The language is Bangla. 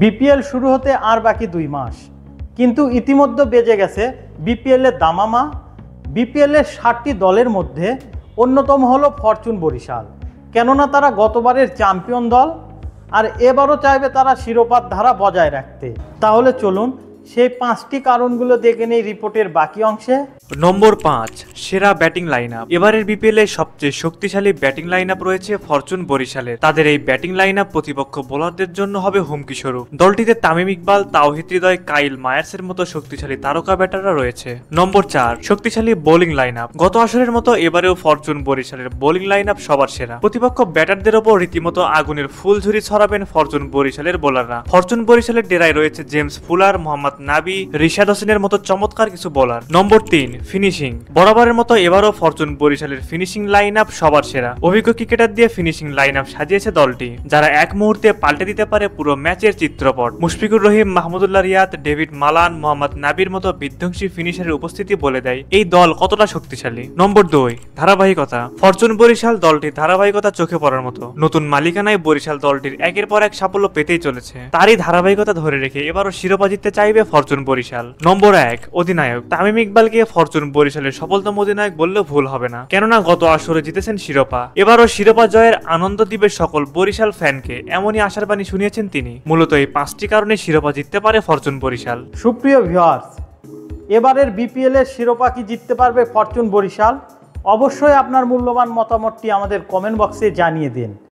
বিপিএল শুরু হতে আর বাকি দুই মাস কিন্তু ইতিমধ্যে বেজে গেছে বিপিএলের দামামা বিপিএলের ষাটটি দলের মধ্যে অন্যতম হল ফরচুন বরিশাল কেননা তারা গতবারের চ্যাম্পিয়ন দল আর এবারও চাইবে তারা শিরোপার ধারা বজায় রাখতে তাহলে চলুন সেই পাঁচটি কারণগুলো দেখে নেই রিপোর্টের বাকি অংশে নম্বর পাঁচ সেরা ব্যাটিং লাইন আপ এবারের বিপিএল এর সবচেয়ে শক্তিশালী ব্যাটিং লাইন আপ রয়েছে ফরচুন বরিশালে তাদের এই ব্যাটিং লাইন আপ প্রতিপক্ষ বোলারদের জন্য হবে হুমকি স্বরূপ দলটিতে তামিম ইকবাল তাওহিদ হৃদয় কাইল মায়ার্সের মতো শক্তিশালী তারকা ব্যাটাররা রয়েছে নম্বর চার শক্তিশালী বোলিং লাইন আপ গত আসরের মতো এবারেও ফরচুন বরিশালের বোলিং লাইন আপ সবার সেরা প্রতিপক্ষ ব্যাটারদের ওপর রীতিমতো আগুনের ফুল ফুলঝুরি ছড়াবেন ফরচুন বরিশালের বোলাররা ফরচুন বরিশালের ডেরায় রয়েছে জেমস ফুলার মোহাম্মদ নাবি রিশাদ হোসেনের মতো চমৎকার কিছু বলার নম্বর তিন ফিনিশিং বরাবরের মতো এবারও ফরচুন বরিশালের ফিনিশিং লাইন আপ সবার সেরা অভিজ্ঞ ক্রিকেটার দিয়ে ফিনিশিং লাইন আপ সাজিয়েছে দলটি যারা এক মুহূর্তে পাল্টে দিতে পারে পুরো ম্যাচের চিত্রপট মুশফিকুর রহিম মাহমুদুল্লাহ রিয়াদ ডেভিড মালান মোহাম্মদ নাবির মতো বিধ্বংসী ফিনিশারের উপস্থিতি বলে দেয় এই দল কতটা শক্তিশালী নম্বর দুই ধারাবাহিকতা ফরচুন বরিশাল দলটি ধারাবাহিকতা চোখে পড়ার মতো নতুন মালিকানায় বরিশাল দলটির একের পর এক সাফল্য পেতেই চলেছে তারই ধারাবাহিকতা ধরে রেখে এবারও শিরোপা জিততে চাইবে ফরচুন বরিশাল নম্বর এক অধিনায়ক তামিম ইকবালকে ফরচুন বরিশালের সফলতম অধিনায়ক বললেও ভুল হবে না কেননা গত আসরে জিতেছেন শিরোপা এবারও শিরোপা জয়ের আনন্দ দিবে সকল বরিশাল ফ্যানকে এমনই আশার বাণী শুনিয়েছেন তিনি মূলত এই পাঁচটি কারণে শিরোপা জিততে পারে ফরচুন বরিশাল সুপ্রিয় ভিওয়ার্স এবারের বিপিএল এর শিরোপা কি জিততে পারবে ফরচুন বরিশাল অবশ্যই আপনার মূল্যবান মতামতটি আমাদের কমেন্ট বক্সে জানিয়ে দিন